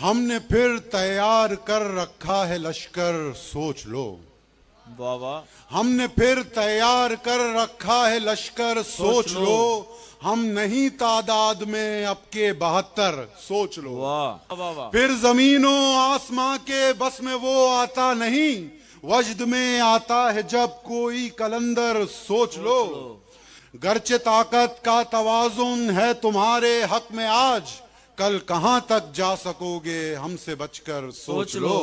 हमने फिर तैयार कर रखा है लश्कर सोच लो बाबा हमने फिर तैयार कर रखा है लश्कर सोच, सोच लो।, लो हम नहीं तादाद में अब के बहत्तर सोच लो वाह फिर जमीनों आसमां के बस में वो आता नहीं वजद में आता है जब कोई कलंदर सोच, सोच लो, लो। गरचे ताकत का तवाजुन है तुम्हारे हक में आज कल कहां तक जा सकोगे हमसे बचकर सोच लो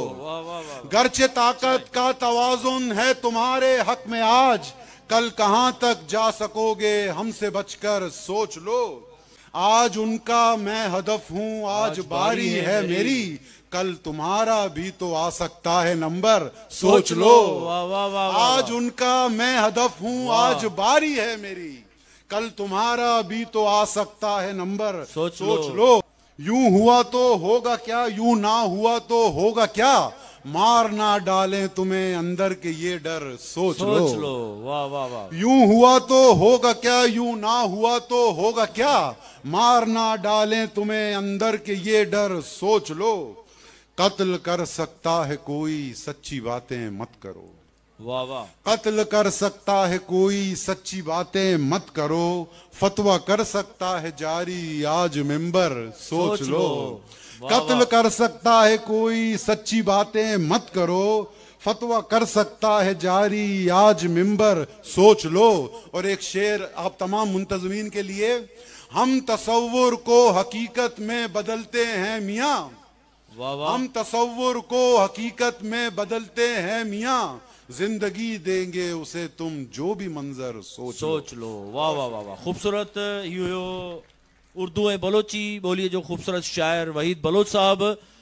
गर्चे ताकत का तवाजुन है तुम्हारे हक में आज कल कहां तक जा सकोगे हमसे बचकर सोच लो आज उनका मैं हदफ हूं आज, आज बारी है, है मेरी कल तुम्हारा भी तो आ सकता है नंबर सोच लो वा, वा, वा, आज उनका मैं हदफ हूँ आज बारी है मेरी कल तुम्हारा भी तो आ सकता है नंबर सोच, सोच लो, लो। यूं हुआ तो होगा क्या यूं ना हुआ तो होगा क्या मार ना डाले तुम्हें अंदर के ये डर सोच, सोच लो, लो। वाह वाह वाह यूं हुआ तो होगा क्या यूं ना हुआ तो होगा क्या मार ना डाले तुम्हें अंदर के ये डर सोच लो कत्ल कर सकता है कोई सच्ची बातें मत करो वाह कत्ल कर सकता है कोई सच्ची बातें मत करो फतवा कर सकता है जारी आज मेंबर सोच, सोच लो कत्ल कर सकता है कोई सच्ची बातें मत करो फतवा कर सकता है जारी आज मेंबर सोच लो और एक शेर आप तमाम मुंतजमीन के लिए हम तस्वुर को हकीकत में बदलते हैं मियाँ हम तस्वुर को हकीकत में बदलते हैं मियाँ जिंदगी देंगे उसे तुम जो भी मंजर सोच सोच लो वाह वाह वाह वाह खूबसूरत यूयो उर्दू है बलोची बोलिए जो खूबसूरत शायर वहीद बलोच साहब